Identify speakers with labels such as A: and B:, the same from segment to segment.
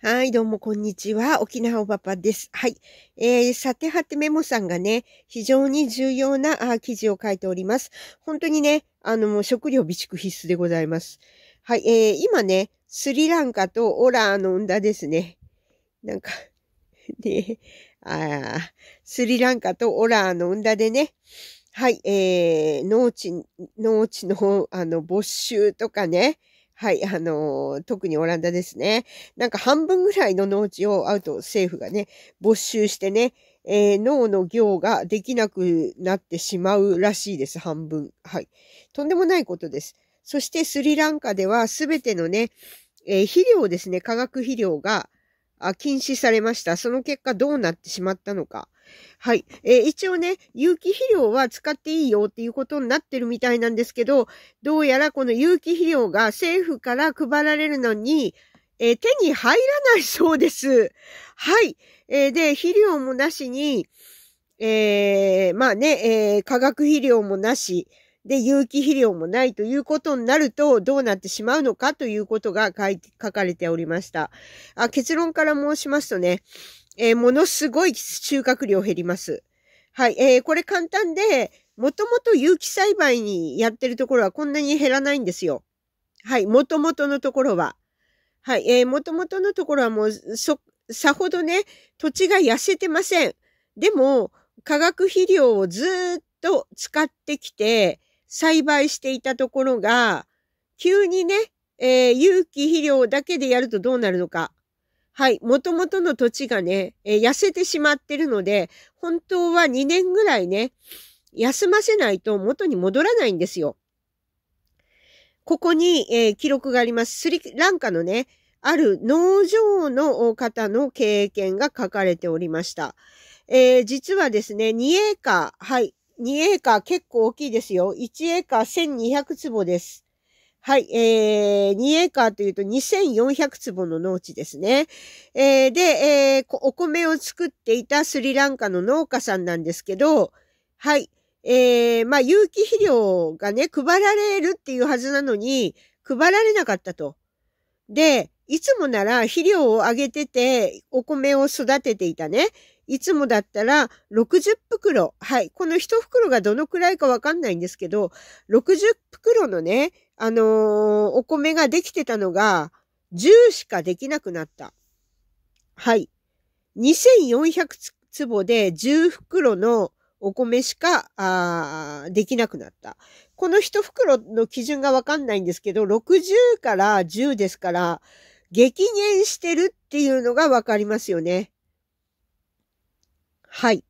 A: はい、どうも、こんにちは。沖縄おばぱです。はい。えー、さてはてメモさんがね、非常に重要なあ記事を書いております。本当にね、あの、もう食料備蓄必須でございます。はい、えー、今ね、スリランカとオラーの女ですね。なんかで、あスリランカとオラーの女でね、はい、えー、農地、農地の、あの、没収とかね、はい、あのー、特にオランダですね。なんか半分ぐらいの農地をアウト政府がね、没収してね、えー、脳の行ができなくなってしまうらしいです、半分。はい。とんでもないことです。そしてスリランカでは全てのね、えー、肥料ですね、化学肥料が禁止されました。その結果どうなってしまったのか。はい。えー、一応ね、有機肥料は使っていいよっていうことになってるみたいなんですけど、どうやらこの有機肥料が政府から配られるのに、えー、手に入らないそうです。はい。えー、で、肥料もなしに、えー、まあね、えー、化学肥料もなし、で、有機肥料もないということになると、どうなってしまうのかということが書いて、書かれておりました。あ結論から申しますとね、えー、ものすごい収穫量減ります。はい。えー、これ簡単で、もともと有機栽培にやってるところはこんなに減らないんですよ。はい。もともとのところは。はい。えー、もともとのところはもう、そ、さほどね、土地が痩せてません。でも、化学肥料をずっと使ってきて、栽培していたところが、急にね、えー、有機肥料だけでやるとどうなるのか。はい、元々の土地がね、えー、痩せてしまってるので、本当は2年ぐらいね、休ませないと元に戻らないんですよ。ここに、えー、記録があります。スリランカのね、ある農場の方の経験が書かれておりました。えー、実はですね、2エーカー、はい、2エーカー結構大きいですよ。1エーカー1200坪です。はい、えー、2エーカーというと2400坪の農地ですね。えー、で、えー、お米を作っていたスリランカの農家さんなんですけど、はい、えー、まあ、有機肥料がね、配られるっていうはずなのに、配られなかったと。で、いつもなら肥料をあげてて、お米を育てていたね。いつもだったら60袋。はい。この1袋がどのくらいかわかんないんですけど、60袋のね、あのー、お米ができてたのが、10しかできなくなった。はい。2400坪で10袋のお米しか、あできなくなった。この1袋の基準がわかんないんですけど、60から10ですから、激減してるっていうのがわかりますよね。はい。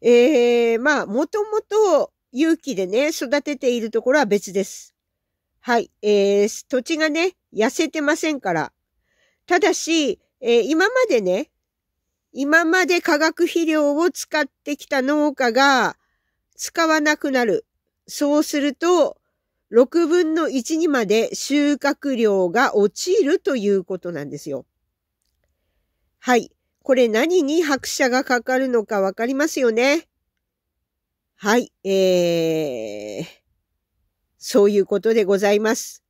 A: ええー、まあ、もともと勇気でね、育てているところは別です。はい、えー、土地がね、痩せてませんから。ただし、えー、今までね、今まで化学肥料を使ってきた農家が使わなくなる。そうすると、6分の1にまで収穫量が落ちるということなんですよ。はい。これ何に拍車がかかるのかわかりますよね。はい。えー、そういうことでございます。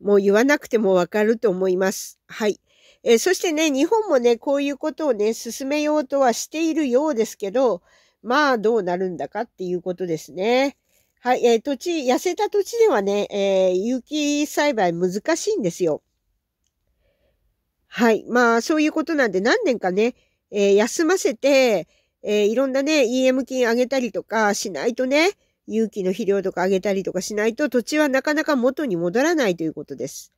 A: もう言わなくてもわかると思います。はい。えー、そしてね、日本もね、こういうことをね、進めようとはしているようですけど、まあ、どうなるんだかっていうことですね。はい、えー、土地、痩せた土地ではね、えー、有機栽培難しいんですよ。はい。まあ、そういうことなんで、何年かね、えー、休ませて、えー、いろんなね、EM 金あげたりとかしないとね、有機の肥料とかあげたりとかしないと土地はなかなか元に戻らないということです。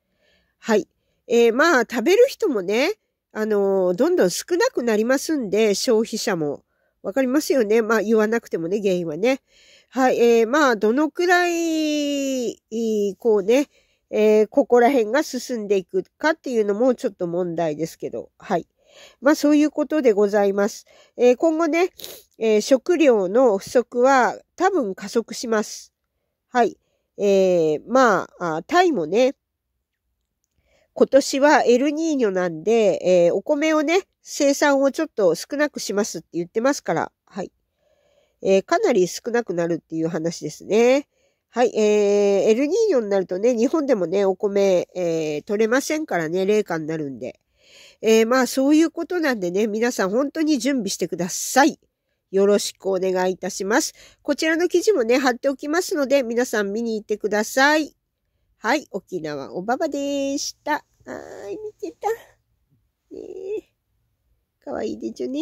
A: はい。えー、まあ、食べる人もね、あのー、どんどん少なくなりますんで、消費者も。わかりますよね。まあ、言わなくてもね、原因はね。はい。えー、まあ、どのくらい、こうね、えー、ここら辺が進んでいくかっていうのもちょっと問題ですけど、はい。まあそういうことでございます。えー、今後ね、えー、食料の不足は多分加速します。はい。えー、まあ、タイもね、今年はエルニーニョなんで、えー、お米をね、生産をちょっと少なくしますって言ってますから、はい。えー、かなり少なくなるっていう話ですね。はい、えー、エルニーニョになるとね、日本でもね、お米、えー、取れませんからね、冷夏になるんで。えー、まあそういうことなんでね、皆さん本当に準備してください。よろしくお願いいたします。こちらの記事もね、貼っておきますので、皆さん見に行ってください。はい、沖縄おばばでした。はい、見てた。ねえ。かわいいでしょね